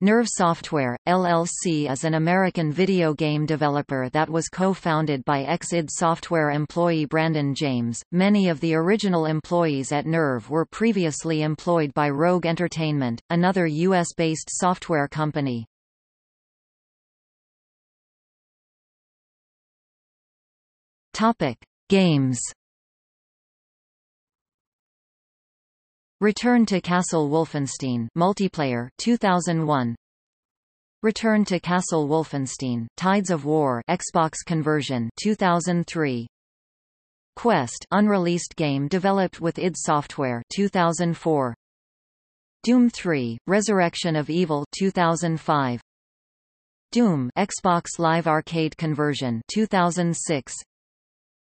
Nerve Software, LLC is an American video game developer that was co-founded by ex-id Software employee Brandon James. Many of the original employees at Nerve were previously employed by Rogue Entertainment, another U.S.-based software company. Topic: Games Return to Castle Wolfenstein multiplayer 2001 Return to Castle Wolfenstein Tides of War Xbox conversion 2003 Quest unreleased game developed with id Software 2004 Doom 3 Resurrection of Evil 2005 Doom Xbox Live Arcade conversion 2006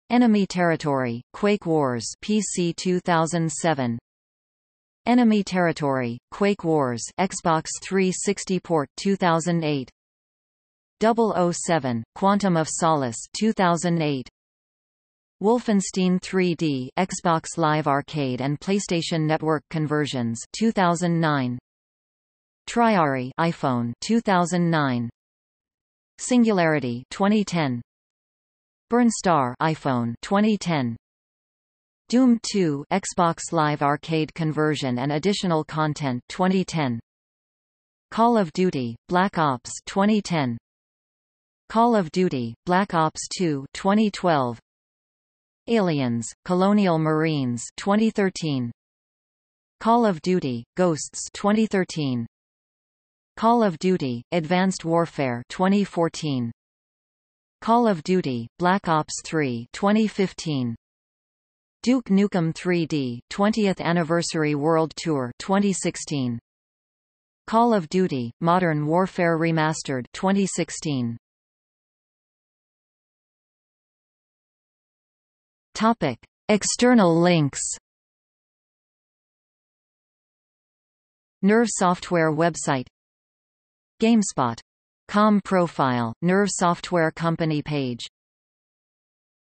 Enemy Territory Quake Wars PC 2007 Enemy Territory, Quake Wars Xbox 360 port 2008 007, Quantum of Solace 2008 Wolfenstein 3D Xbox Live Arcade and PlayStation Network conversions 2009 Triari iPhone 2009 Singularity 2010 Burnstar iPhone 2010 Doom 2 Xbox Live Arcade conversion and additional content 2010 Call of Duty Black Ops 2010 Call of Duty Black Ops 2 2012 Aliens Colonial Marines 2013 Call of Duty Ghosts 2013 Call of Duty Advanced Warfare 2014 Call of Duty Black Ops 3 2015 Duke Nukem 3D 20th Anniversary World Tour 2016 Call of Duty Modern Warfare Remastered 2016 Topic External links Nerve Software website GameSpot.com profile Nerve Software Company page